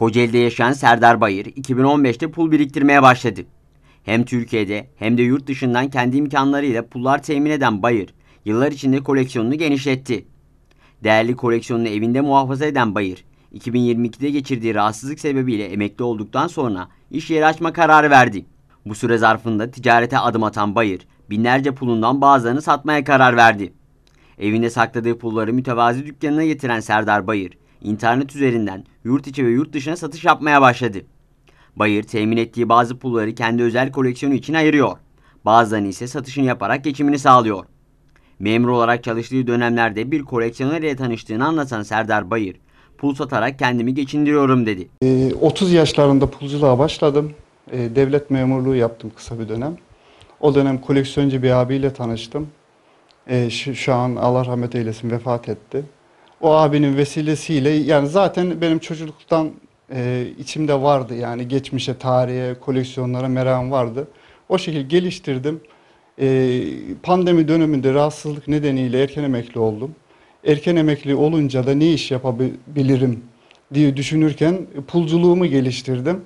Kocaeli'de yaşayan Serdar Bayır 2015'te pul biriktirmeye başladı. Hem Türkiye'de hem de yurt dışından kendi imkanlarıyla pullar temin eden Bayır, yıllar içinde koleksiyonunu genişletti. Değerli koleksiyonunu evinde muhafaza eden Bayır, 2022'de geçirdiği rahatsızlık sebebiyle emekli olduktan sonra iş yeri açma kararı verdi. Bu süre zarfında ticarete adım atan Bayır, binlerce pulundan bazılarını satmaya karar verdi. Evinde sakladığı pulları mütevazi dükkanına getiren Serdar Bayır, internet üzerinden yurt içi ve yurt dışına satış yapmaya başladı. Bayır temin ettiği bazı pulları kendi özel koleksiyonu için ayırıyor. Bazılarını ise satışını yaparak geçimini sağlıyor. Memur olarak çalıştığı dönemlerde bir koleksiyoner ile tanıştığını anlatan Serdar Bayır, pul satarak kendimi geçindiriyorum dedi. 30 ee, yaşlarında pulculuğa başladım. Ee, devlet memurluğu yaptım kısa bir dönem. O dönem koleksiyoncu bir abiyle tanıştım. Ee, şu an Allah rahmet eylesin vefat etti o abinin vesilesiyle yani zaten benim çocukluktan e, içimde vardı yani geçmişe, tarihe, koleksiyonlara merakım vardı. O şekilde geliştirdim. E, pandemi döneminde rahatsızlık nedeniyle erken emekli oldum. Erken emekli olunca da ne iş yapabilirim diye düşünürken pulculuğumu geliştirdim.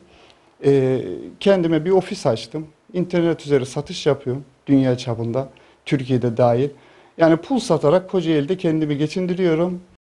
E, kendime bir ofis açtım. İnternet üzeri satış yapıyorum dünya çapında, Türkiye'de dahil. Yani pul satarak Kocaeli'de kendimi geçindiriyorum.